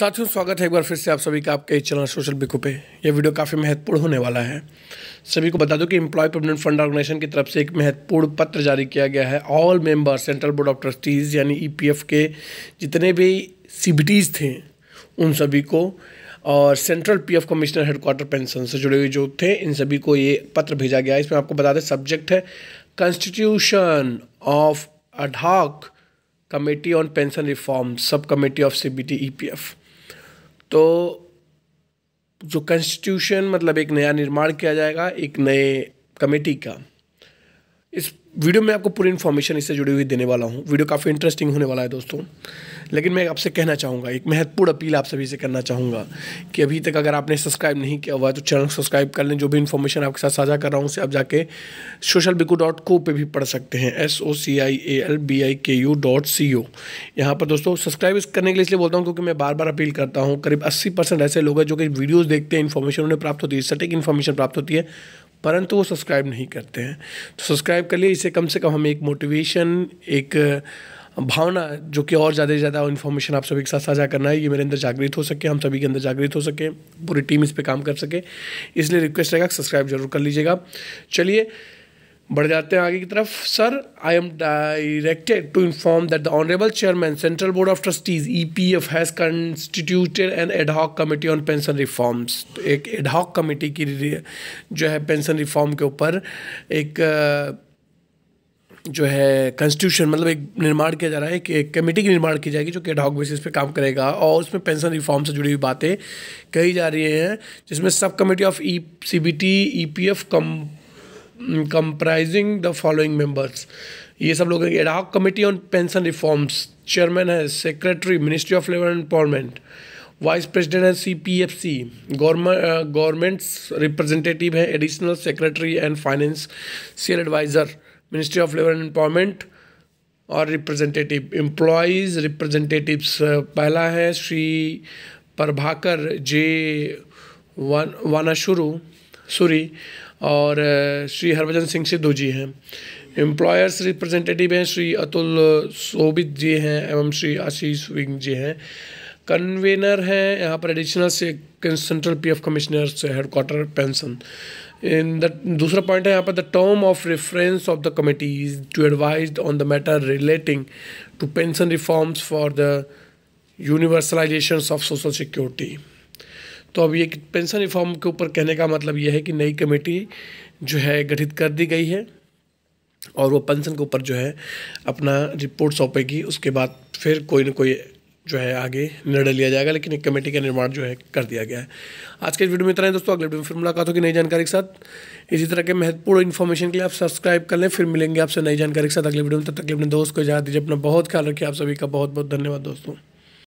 साथियों स्वागत है एक बार फिर से आप सभी का आपके चैनल सोशल बिकू पे यह वीडियो काफ़ी महत्वपूर्ण होने वाला है सभी को बता दूं कि एम्प्लॉय प्रोविडेंट फंड ऑर्गेनाइजेशन की तरफ से एक महत्वपूर्ण पत्र जारी किया गया है all member central board of trustees यानी ईपीएफ e के जितने भी सी थे उन सभी को और central PF commissioner headquarter pension से जुड़े हुए जो थे इन सभी को ये पत्र भेजा गया है इसमें आपको बता दें सब्जेक्ट है constitution of ad hoc committee on pension reform sub committee of C B T E P F तो जो कंस्टिट्यूशन मतलब एक नया निर्माण किया जाएगा एक नए कमेटी का इस वीडियो में आपको पूरी इन्फॉर्मेशन इससे जुड़ी हुई देने वाला हूँ वीडियो काफ़ी इंटरेस्टिंग होने वाला है दोस्तों लेकिन मैं आपसे कहना चाहूँगा एक महत्वपूर्ण अपील आप सभी से करना चाहूँगा कि अभी तक अगर आपने सब्सक्राइब नहीं किया हुआ है तो चैनल सब्सक्राइब कर लें जो भी इन्फॉर्मेशन आपके साथ साझा कर रहा हूँ उसे आप जाके सोशल बिकू डॉट को पर भी पढ़ सकते हैं S O C I A L B I K U dot C ओ यहाँ पर दोस्तों सब्सक्राइब करने के लिए इसलिए बोलता हूँ क्योंकि मैं बार बार अपील करता हूँ करीब अस्सी परसेंट ऐसे लोग हैं जो कि वीडियोज़ देखते हैं इन्फॉर्मेशन उन्हें प्राप्त होती है सटीक इन्फॉर्मेशन प्राप्त होती है परंतु वो सब्सक्राइब नहीं करते हैं तो सब्सक्राइब कर लिए इसे कम से कम हम एक मोटिवेशन एक भावना जो कि और ज़्यादा से ज़्यादा इन्फॉर्मेशन आप सभी के साथ साझा करना है ये मेरे अंदर जागृत हो सके हम सभी के अंदर जागृत हो सके पूरी टीम इस पर काम कर सके इसलिए रिक्वेस्ट रहेगा सब्सक्राइब जरूर कर लीजिएगा चलिए बढ़ जाते हैं आगे की तरफ sir I am directed to inform that the honourable chairman central board of trustees E P F has constituted an ad hoc committee on pension reforms एक एडहॉक कमेटी की जो है पेंशन रिफॉर्म के ऊपर एक जो है कंस्टिट्यूशन मतलब एक निर्माण किया जा रहा है कि एक कमेटी की निर्माण की जाएगी जो कि एडहॉक बेसिस पे काम करेगा और उसमें पेंशन रिफॉर्म से जुड़ी हुई बातें कही जा रही हैं जिसमें sub committee of E C B T E P F cum comprising the following members ये सब लोग ad hoc committee on pension reforms chairman है secretary ministry of labour and empowerment vice president है C P F C government governments representative है additional secretary and finance CL advisor ministry of labour and empowerment और representative employees representatives पहला है Shri Prabhakar J वन वानाशुरू सूरी और श्री हरभजन सिंह सिद्धू जी हैं एम्प्लॉयर्स रिप्रेजेंटेटिव हैं श्री अतुल सोबित जी हैं एवं श्री आशीष विंग जी हैं कन्वेनर हैं यहाँ पर एडिशनल से सेंट्रल पीएफ कमिश्नर से हेडक्वार्टर पेंशन इन द दूसरा पॉइंट है यहाँ पर the term of reference of the committee is to advise on the matter relating to pension reforms for the universalisation of social security तो अब ये pension reform के ऊपर कहने का मतलब ये है कि नई कमेटी जो है गठित कर दी गई है और वो पेंशन के ऊपर जो है अपना रिपोर्ट सौंपेगी उसके बाद फिर कोई ना कोई जो है आगे निर्णय लिया जाएगा लेकिन एक कमेटी का निर्माण जो है कर दिया गया है आज के वीडियो में इतना ही दोस्तों अगले वीडियो में फिर मुलाकात होगी नई जानकारी के साथ इसी तरह के महत्वपूर्ण इन्फॉर्मेशन के लिए आप सब्सक्राइब कर लें फिर मिलेंगे आपसे नई जानकारी के साथ अगले वीडियो में तब तक अपने दोस्त को इजाज़त दीजिए अपना बहुत ख्याल रखिए आप सभी का बहुत बहुत धन्यवाद दोस्तों